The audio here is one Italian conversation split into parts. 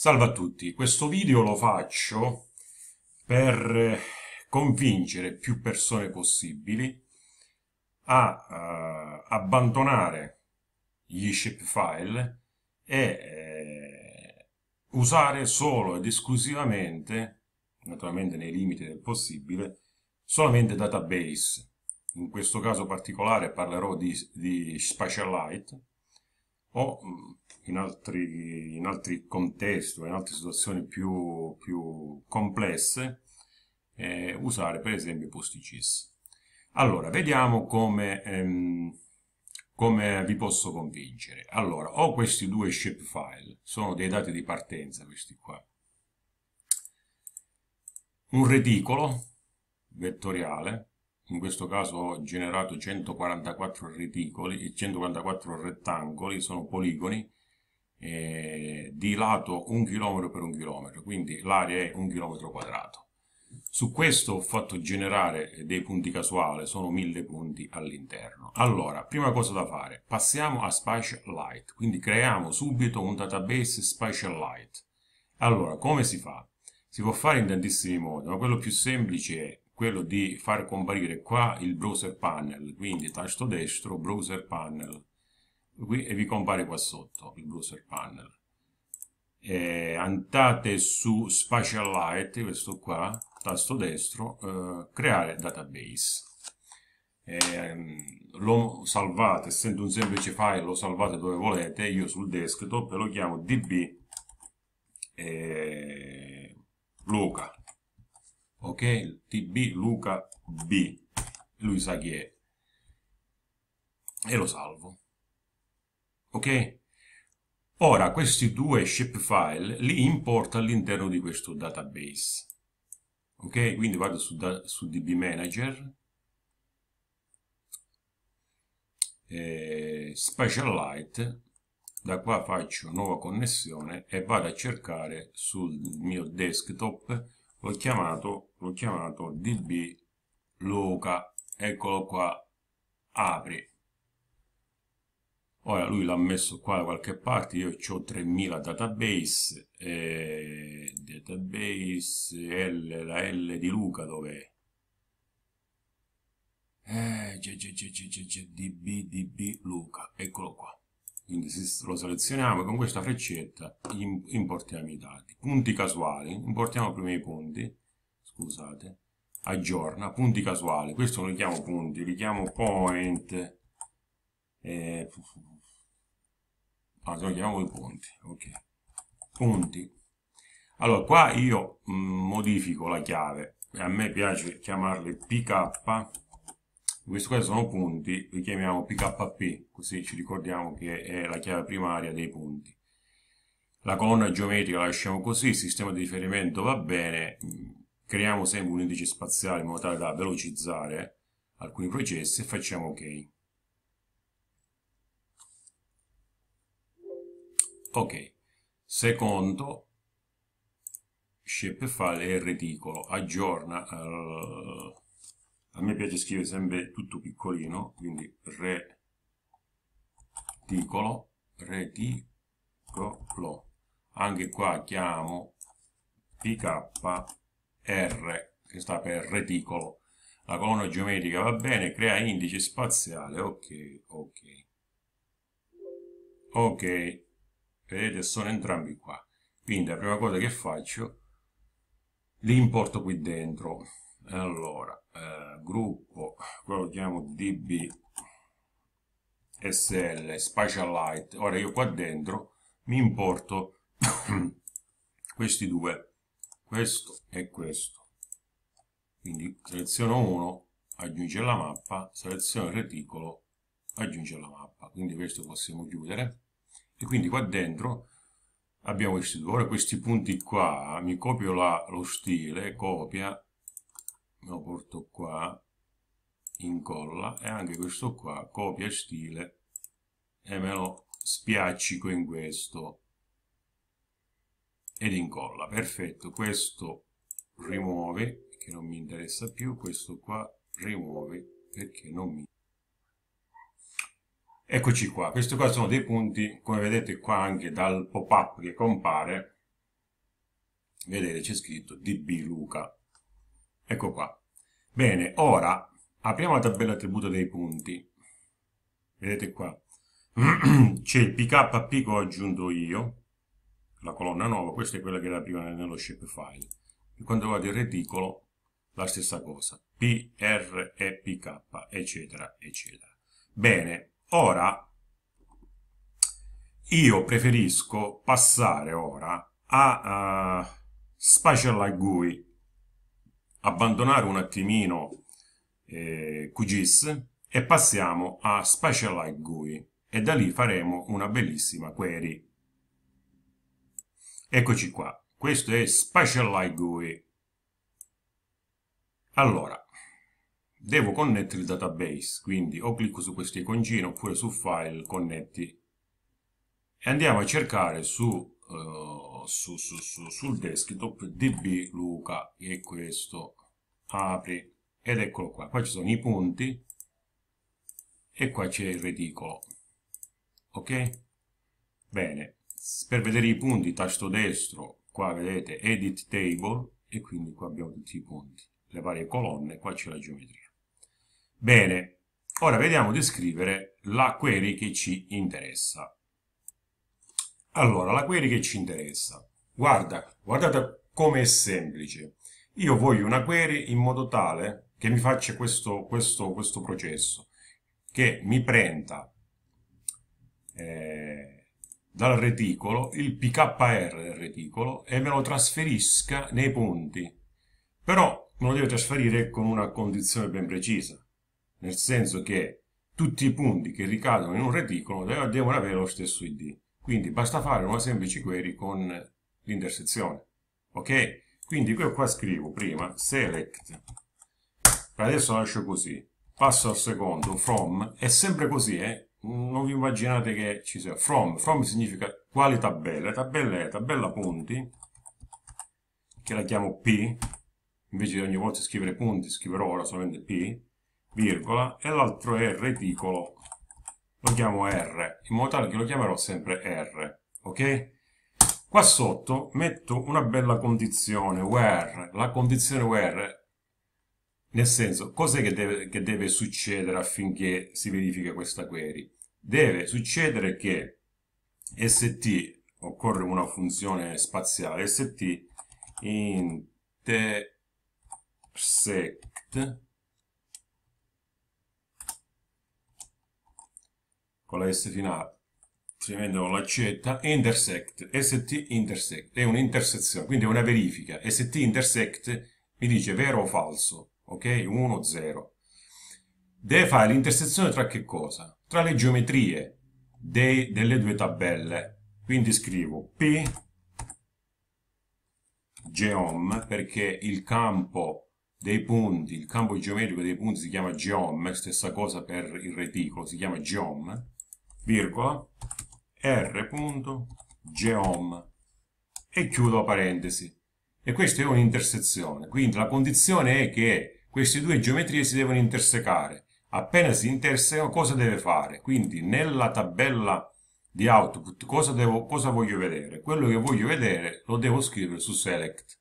Salve a tutti, questo video lo faccio per convincere più persone possibili a uh, abbandonare gli file e uh, usare solo ed esclusivamente, naturalmente nei limiti del possibile, solamente database. In questo caso particolare parlerò di, di Spatialite o mm, in altri, in altri contesti, in altre situazioni più, più complesse, eh, usare per esempio PostGIS. Allora, vediamo come, ehm, come vi posso convincere. Allora, ho questi due shapefile, sono dei dati di partenza questi qua. Un reticolo vettoriale, in questo caso ho generato 144 reticoli, 144 rettangoli, sono poligoni, eh, di lato un chilometro per un chilometro, quindi l'area è un chilometro quadrato. Su questo ho fatto generare dei punti casuali, sono mille punti all'interno. Allora, prima cosa da fare, passiamo a Spatial Light, quindi creiamo subito un database Spatial Light. Allora, come si fa? Si può fare in tantissimi modi, ma quello più semplice è quello di far comparire qua il browser panel, quindi tasto destro, browser panel qui e vi compare qua sotto il browser panel. E andate su spatial Spatialite, questo qua, tasto destro, eh, creare database. E, ehm, lo salvate, essendo un semplice file, lo salvate dove volete. Io sul desktop lo chiamo db eh, Luca. Ok, db Luca B. Lui sa chi è. E lo salvo ok? Ora questi due shapefile li importo all'interno di questo database, ok? Quindi vado su, da, su DB Manager, Special eh, Specialite, da qua faccio nuova connessione e vado a cercare sul mio desktop, l'ho chiamato, chiamato DB Loca, eccolo qua, apri Ora lui l'ha messo qua da qualche parte, io ho 3000 database, eh, database L, la L di Luca dov'è? Eh, c'è, c'è, c'è, c'è, c'è, db, db Luca, eccolo qua. Quindi lo selezioniamo con questa freccetta importiamo i dati. Punti casuali, importiamo prima i punti, scusate, aggiorna, punti casuali, questo non li chiamo punti, li chiamo point, eh, allora ah, lo chiamiamo i punti ok punti allora qua io mm, modifico la chiave a me piace chiamarle pk questi qua sono punti li chiamiamo pkp così ci ricordiamo che è la chiave primaria dei punti la colonna geometrica la lasciamo così il sistema di riferimento va bene creiamo sempre un indice spaziale in modo tale da velocizzare alcuni processi e facciamo ok ok secondo shapefile è reticolo aggiorna uh, a me piace scrivere sempre tutto piccolino quindi reticolo reticolo anche qua chiamo pkr che sta per reticolo la colonna geometrica va bene crea indice spaziale ok ok ok vedete sono entrambi qua quindi la prima cosa che faccio li importo qui dentro allora eh, gruppo quello lo chiamo db sl spatial light ora io qua dentro mi importo questi due questo e questo quindi seleziono uno aggiunge la mappa seleziono il reticolo aggiunge la mappa quindi questo possiamo chiudere e quindi qua dentro abbiamo questi due ora questi punti qua mi copio la, lo stile copia me lo porto qua incolla e anche questo qua copia stile e me lo spiaccico in questo ed incolla perfetto questo rimuove che non mi interessa più questo qua rimuove perché non mi interessa. Eccoci qua, questi qua sono dei punti, come vedete qua anche dal pop-up che compare, vedete c'è scritto DB Luca. Ecco qua. Bene, ora apriamo la tabella attributo dei punti. Vedete qua. C'è il PKP che ho aggiunto io, la colonna nuova, questa è quella che era prima nello shapefile. Per quanto riguarda il reticolo, la stessa cosa. PR e PK, eccetera, eccetera. Bene, Ora, io preferisco passare ora a uh, Like GUI, abbandonare un attimino eh, QGIS e passiamo a Special Like GUI e da lì faremo una bellissima query. Eccoci qua, questo è Special Like GUI. Allora, Devo connettere il database, quindi o clicco su questo iconcino oppure su File, Connetti e andiamo a cercare su, uh, su, su, sul desktop db luca che è questo apri ed eccolo qua qua ci sono i punti e qua c'è il reticolo ok bene per vedere i punti tasto destro qua vedete edit table e quindi qua abbiamo tutti i punti le varie colonne qua c'è la geometria Bene, ora vediamo di scrivere la query che ci interessa. Allora, la query che ci interessa. Guarda, guardate come è semplice. Io voglio una query in modo tale che mi faccia questo, questo, questo processo, che mi prenda eh, dal reticolo il PKR del reticolo e me lo trasferisca nei punti. Però me lo deve trasferire con una condizione ben precisa nel senso che tutti i punti che ricadono in un reticolo devono avere lo stesso id. Quindi basta fare una semplice query con l'intersezione. Ok? Quindi io qua scrivo prima select, adesso lascio così, passo al secondo, from, è sempre così, eh? non vi immaginate che ci sia from, from significa quale tabella, tabella è tabella punti, che la chiamo P, invece di ogni volta scrivere punti scriverò ora solamente P, virgola, e l'altro è reticolo. Lo chiamo R, in modo tale che lo chiamerò sempre R, ok? Qua sotto metto una bella condizione, where, la condizione where, nel senso, cos'è che che deve succedere affinché si verifichi questa query? Deve succedere che st, occorre una funzione spaziale, st intersect con la S finale, scrivendo con l'accetta, intersect, st intersect, è un'intersezione, quindi è una verifica, st intersect mi dice vero o falso, ok? 1, 0. Deve fare l'intersezione tra che cosa? Tra le geometrie dei, delle due tabelle, quindi scrivo p geom perché il campo dei punti, il campo geometrico dei punti si chiama geom, stessa cosa per il reticolo, si chiama geom, virgola, r.geom e chiudo parentesi. E questa è un'intersezione, quindi la condizione è che queste due geometrie si devono intersecare. Appena si intersecano cosa deve fare? Quindi nella tabella di output cosa, devo, cosa voglio vedere? Quello che voglio vedere lo devo scrivere su select.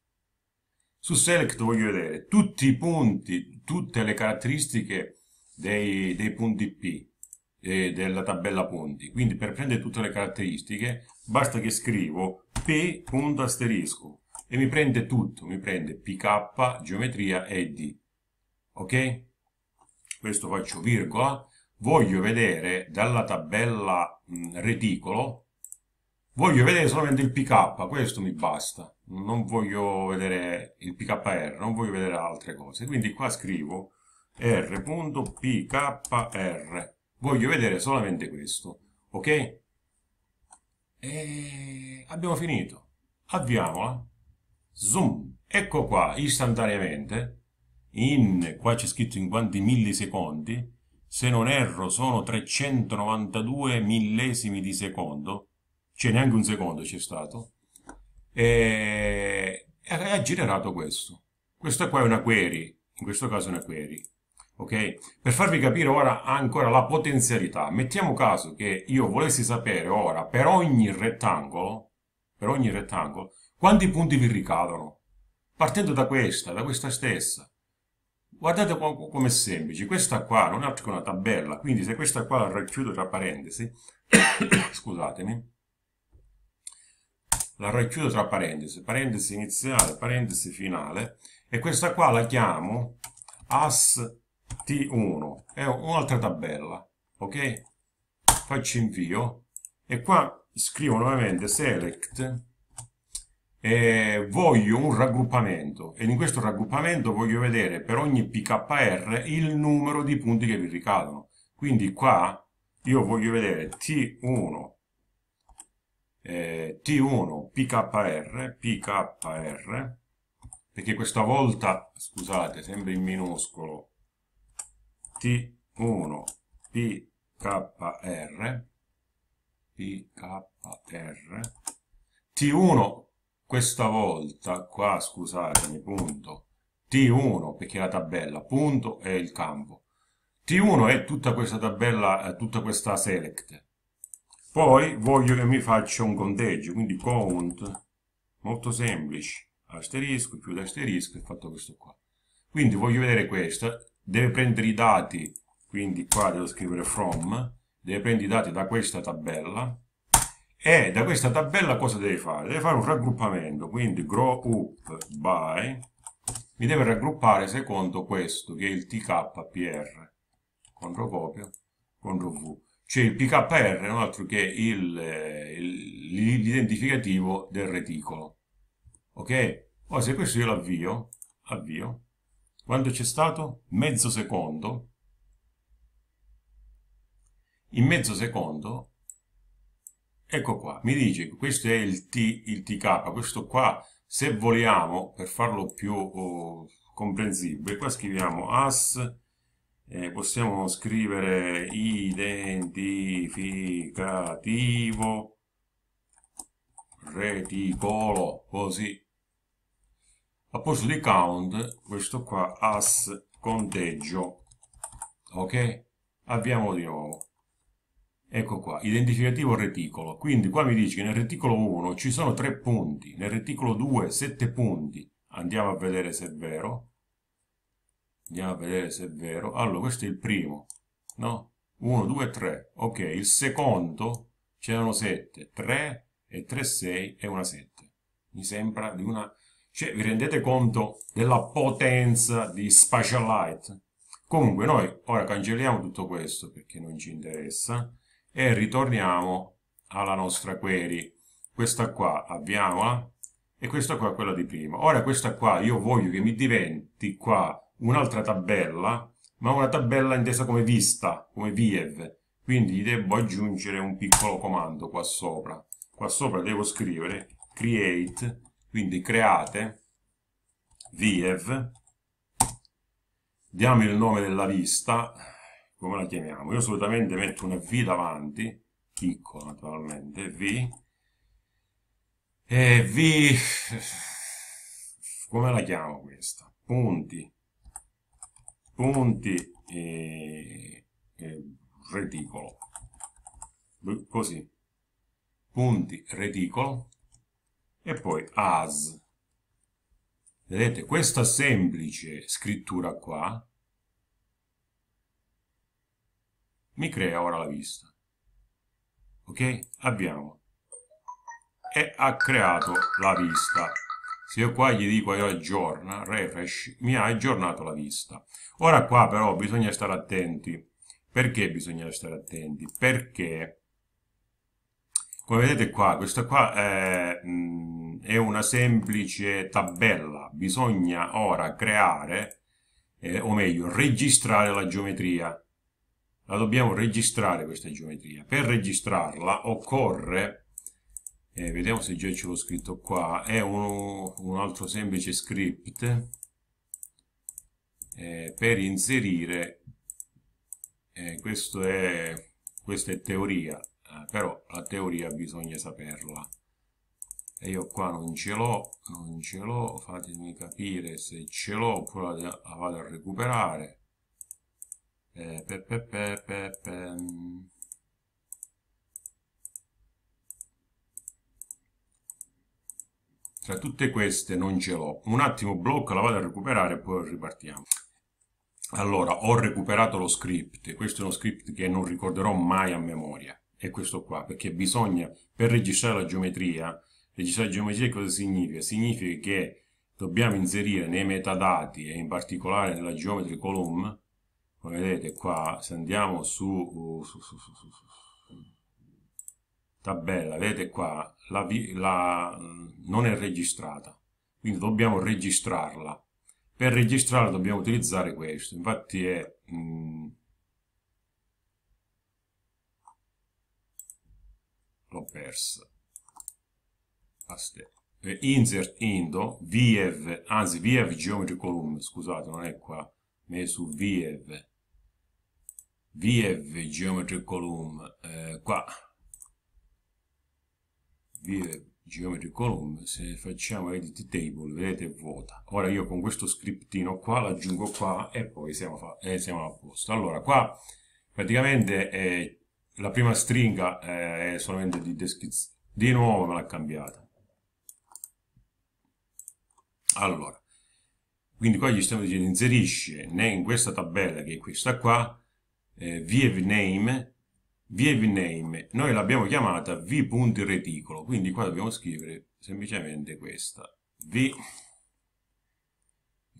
Su select voglio vedere tutti i punti, tutte le caratteristiche dei, dei punti P, eh, della tabella ponti. Quindi per prendere tutte le caratteristiche basta che scrivo p punto asterisco e mi prende tutto, mi prende pk, geometria e d. Ok? Questo faccio virgola, voglio vedere dalla tabella mh, mm, reticolo, voglio vedere solamente il pk, questo mi basta, non voglio vedere il pkr, non voglio vedere altre cose, quindi qua scrivo r.pkr voglio vedere solamente questo, ok? E abbiamo finito, avviamola, eh? zoom, ecco qua, istantaneamente, in, qua c'è scritto in quanti millisecondi, se non erro sono 392 millesimi di secondo, c'è neanche un secondo c'è stato, e ha generato questo. Questa qua è una query, in questo caso è una query, ok? Per farvi capire ora ancora la potenzialità, mettiamo caso che io volessi sapere ora per ogni rettangolo, per ogni rettangolo, quanti punti vi ricadono. Partendo da questa, da questa stessa, guardate come è semplice, questa qua non è altro che una tabella, quindi se questa qua la racchiudo tra parentesi, scusatemi, la racchiudo tra parentesi, parentesi iniziale, parentesi finale, e questa qua la chiamo as T1 è un'altra tabella, ok? Faccio invio e qua scrivo nuovamente select e voglio un raggruppamento e in questo raggruppamento voglio vedere per ogni PKR il numero di punti che vi ricadono. Quindi qua io voglio vedere T1 eh, T1 PKR PKR perché questa volta, scusate, sempre in minuscolo T1PKR, PKR, T1 questa volta qua, scusatemi, punto, T1 perché è la tabella, punto è il campo, T1 è tutta questa tabella, eh, tutta questa select, poi voglio che mi faccia un conteggio, quindi count, molto semplice, asterisco, chiudo asterisco e fatto questo qua. Quindi voglio vedere questa, deve prendere i dati, quindi qua devo scrivere from, deve prendere i dati da questa tabella e da questa tabella cosa deve fare? Deve fare un raggruppamento, quindi grow up by, mi deve raggruppare secondo questo che è il tkpr, contro copia, contro v. Cioè il pkr un altro che eh, l'identificativo del reticolo. Ok? Ora se questo io l'avvio, avvio, avvio quanto c'è stato? Mezzo secondo. In mezzo secondo, ecco qua, mi dice che questo è il, T, il TK, questo qua, se vogliamo, per farlo più oh, comprensibile, qua scriviamo as, eh, possiamo scrivere identificativo reticolo, così a posto di count questo qua as conteggio ok abbiamo di nuovo ecco qua identificativo reticolo quindi qua mi dice che nel reticolo 1 ci sono 3 punti nel reticolo 2 7 punti andiamo a vedere se è vero andiamo a vedere se è vero allora questo è il primo no 1 2 3 ok il secondo c'erano 7 3 e 3 6 e una 7 mi sembra di una cioè, vi rendete conto della potenza di Light? Comunque, noi ora cancelliamo tutto questo perché non ci interessa e ritorniamo alla nostra query. Questa qua avviamola e questa qua è quella di prima. Ora questa qua io voglio che mi diventi qua un'altra tabella, ma una tabella intesa come vista, come viev. Quindi gli devo aggiungere un piccolo comando qua sopra. Qua sopra devo scrivere create quindi create viev, diamo il nome della lista, come la chiamiamo? Io solitamente metto una V davanti, piccolo naturalmente, V, e V, come la chiamo questa? Punti, punti, e, e reticolo, così, punti, reticolo, e poi as. Vedete, questa semplice scrittura qua mi crea ora la vista. Ok? Abbiamo. E ha creato la vista. Se io qua gli dico io aggiorna, refresh, mi ha aggiornato la vista. Ora qua però bisogna stare attenti. Perché bisogna stare attenti? Perché come vedete qua, questa qua è, mm, è una semplice tabella, bisogna ora creare, eh, o meglio, registrare la geometria. La dobbiamo registrare questa geometria. Per registrarla occorre, eh, vediamo se già ce l'ho scritto qua, è un, un altro semplice script eh, per inserire, eh, questo è, questa è teoria, eh, però la teoria bisogna saperla e io qua non ce l'ho non ce l'ho fatemi capire se ce l'ho oppure la, la, vado a recuperare eh, pe, pe, pe, pe, pe. Mm. tra tutte queste non ce l'ho un attimo blocco la vado a recuperare e poi ripartiamo allora ho recuperato lo script questo è uno script che non ricorderò mai a memoria è questo qua, perché bisogna, per registrare la geometria, registrare la geometria cosa significa? Significa che dobbiamo inserire nei metadati e in particolare nella geometry column, come vedete qua, se andiamo su, uh, su, su, su tabella, vedete qua, la, la, mm, non è registrata, quindi dobbiamo registrarla. Per registrarla dobbiamo utilizzare questo, infatti è... Mh, mm, l'ho persa. Aspetta. Eh, insert indo viev, anzi viev geometry column, scusate, non è qua, messo su viev. Viev geometry column, eh, qua. Viev geometry column, se facciamo edit table, vedete è vuota. Ora io con questo scriptino qua l'aggiungo qua e poi siamo, eh, siamo a posto. Allora, qua praticamente... Eh, la prima stringa eh, è solamente di descrizione. Di nuovo me l'ha cambiata. Allora, quindi qua gli stiamo dicendo inserisce in questa tabella che è questa qua, eh, vname, vname, noi l'abbiamo chiamata v.reticolo, quindi qua dobbiamo scrivere semplicemente questa, v,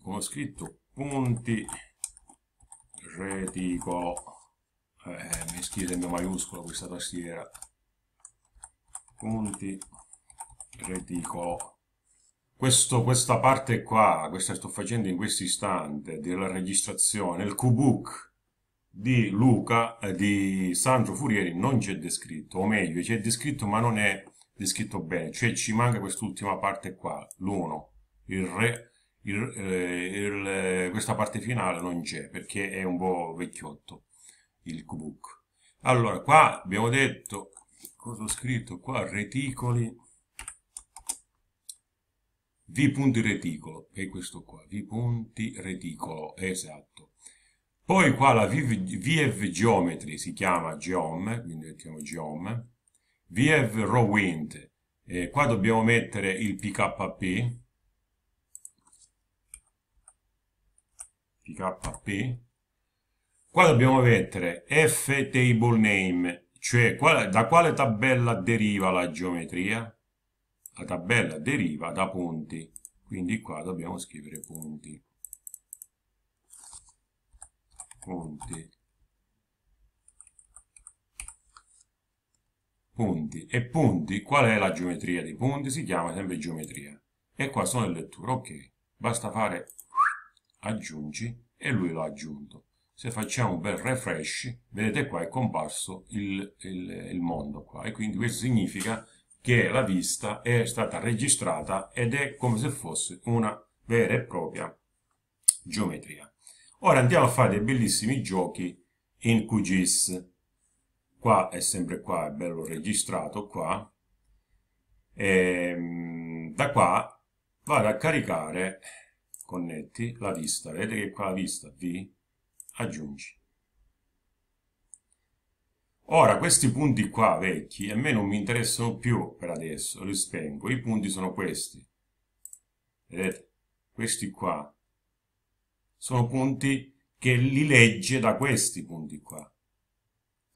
come ho scritto, punti reticolo eh, mi scrive in maiuscolo questa tastiera punti reticolo questo, questa parte qua, questa sto facendo in questo istante della registrazione, il QBook di Luca, eh, di Sandro Furieri non c'è descritto, o meglio c'è descritto ma non è descritto bene, cioè ci manca quest'ultima parte qua, l'1, il re, il, eh, il, eh, questa parte finale non c'è perché è un po' vecchiotto il QBOOK. Allora, qua abbiamo detto, cosa ho scritto qua? Reticoli, V punti reticolo, è questo qua, V punti reticolo, esatto. Poi qua la VF, VF Geometry si chiama Geom, quindi mettiamo Geom, VF Raw Wind, eh, qua dobbiamo mettere il PKP, PKP, qua dobbiamo mettere f table name, cioè qual da quale tabella deriva la geometria? La tabella deriva da punti quindi qua dobbiamo scrivere punti Ponti. Punti. E punti, qual è la geometria dei punti? Si chiama sempre geometria. E qua sono le letture, ok. Basta fare aggiungi e lui l'ha aggiunto se facciamo un bel refresh, vedete qua è comparso il, il, il mondo qua, e quindi questo significa che la vista è stata registrata ed è come se fosse una vera e propria geometria. Ora andiamo a fare dei bellissimi giochi in QGIS. Qua è sempre qua, è bello registrato qua. E, ehm, da qua vado a caricare, connetti, la vista. Vedete che qua la vista, V, aggiungi. Ora, questi punti qua vecchi a me non mi interessano più per adesso, li spengo. I punti sono questi. Vedete? Questi qua. Sono punti che li legge da questi punti qua.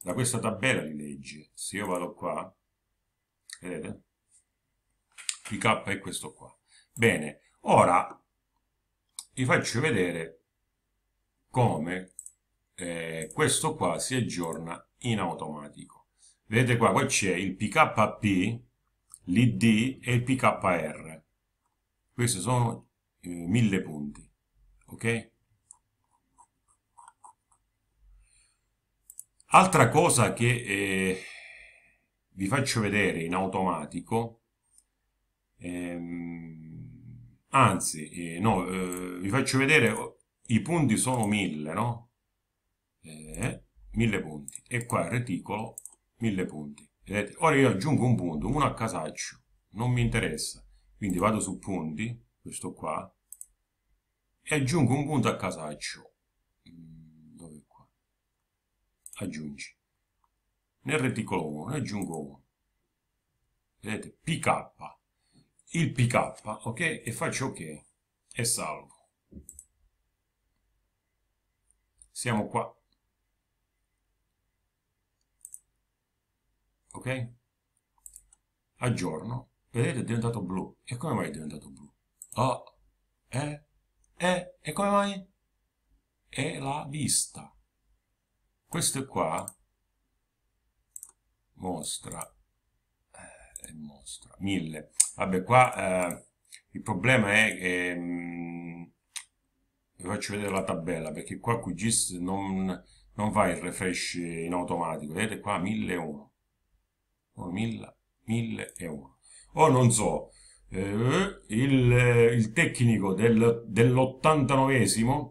Da questa tabella li legge. Se io vado qua, vedete? PK è questo qua. Bene, ora vi faccio vedere come eh, questo qua si aggiorna in automatico. Vedete qua, poi c'è il PKP, l'ID e il PKR. Questi sono eh, 1000 punti, ok? Altra cosa che eh, vi faccio vedere in automatico, ehm, anzi, eh, no, eh, vi faccio vedere, oh, i punti sono mille, no? eh, 1000 punti e qua il reticolo 1000 punti vedete ora io aggiungo un punto uno a casaccio non mi interessa quindi vado su punti questo qua e aggiungo un punto a casaccio mm, dove qua aggiungi nel reticolo 1 ne aggiungo 1 vedete pk il pk ok e faccio ok e salvo siamo qua ok? Aggiorno, vedete è diventato blu. E come mai è diventato blu? Oh, eh, eh, e come mai? È la vista. Questo qua mostra, eh, mostra, 1000. Vabbè, qua eh, il problema è che... Ehm, vi faccio vedere la tabella perché qua QGIS non, non va il refresh in automatico vedete qua 1001 o mille, mille e uno. O oh, non so, eh, il, il, tecnico del, dell89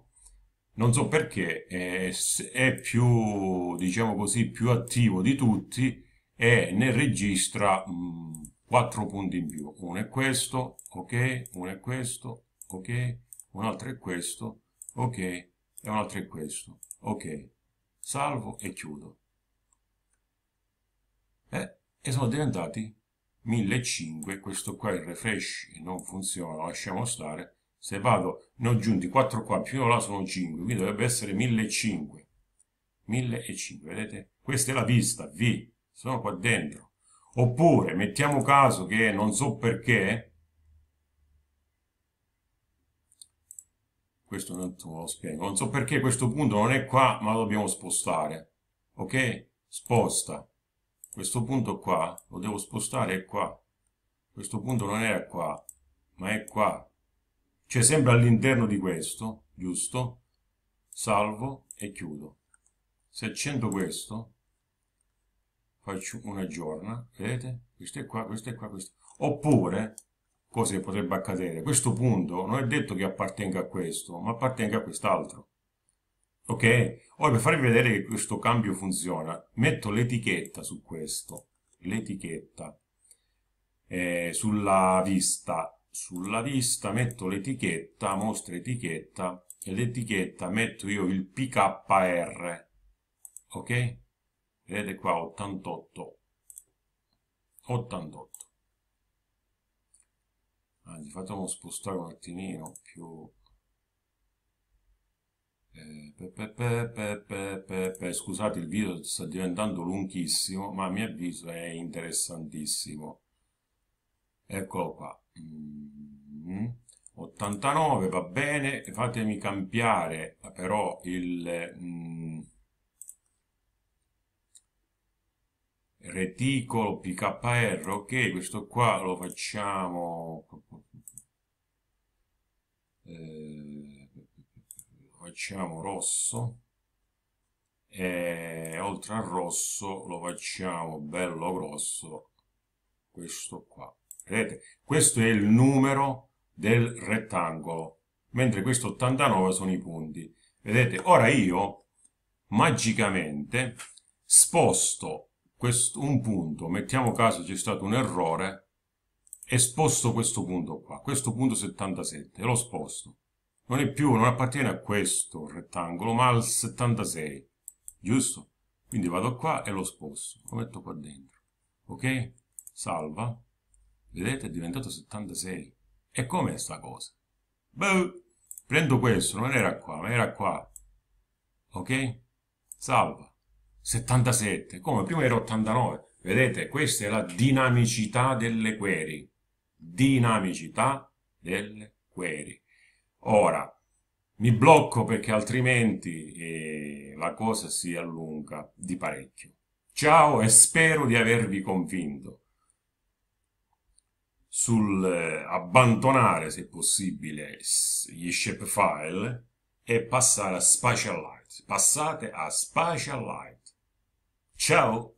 non so perché, è, è più, diciamo così, più attivo di tutti e ne registra mh, 4 punti in più. Uno è questo, ok, uno è questo, ok, un altro è questo, ok, e un altro è questo, ok. Salvo e chiudo. Eh, e sono diventati 1500 questo qua il refresh non funziona lo lasciamo stare se vado ne ho aggiunti 4 qua più là sono 5 quindi dovrebbe essere 1500 1500 vedete questa è la vista V sono qua dentro oppure mettiamo caso che non so perché questo non lo spiego non so perché questo punto non è qua ma lo dobbiamo spostare ok sposta questo punto qua lo devo spostare qua questo punto non è qua ma è qua cioè sempre all'interno di questo giusto salvo e chiudo se accendo questo faccio una giorna vedete questo è qua questo è qua questo oppure cosa che potrebbe accadere questo punto non è detto che appartenga a questo ma appartenga a quest'altro ok? Ora per farvi vedere che questo cambio funziona, metto l'etichetta su questo, l'etichetta eh, sulla vista, sulla vista metto l'etichetta, mostra etichetta, e l'etichetta metto io il PKR, ok? Vedete qua 88, 88. Anzi, facciamo spostare un attimino più eh, pe, pe, Scusate, il video sta diventando lunghissimo, ma a mio avviso è interessantissimo. Eccolo qua. 89 mm-hmm. va bene, fatemi cambiare però il mm, reticolo PKR, ok, questo qua lo facciamo... Eh, facciamo rosso e oltre al rosso lo facciamo bello grosso questo qua vedete questo è il numero del rettangolo mentre questo 89 sono i punti vedete ora io magicamente sposto questo, un punto mettiamo caso c'è stato un errore e sposto questo punto qua questo punto 77 lo sposto non è più, non appartiene a questo rettangolo, ma al 76, giusto? Quindi vado qua e lo sposto, lo metto qua dentro, ok? Salva, vedete è diventato 76, e com'è sta cosa? Beh, prendo questo, non era qua, ma era qua, ok? Salva, 77, come prima era 89, vedete? Questa è la dinamicità delle query, dinamicità delle query. Ora, mi blocco perché altrimenti eh, la cosa si allunga di parecchio. Ciao e spero di avervi convinto sul eh, abbandonare, se possibile, gli shapefile e passare a Spatial Light. Passate a Spatial Light. Ciao!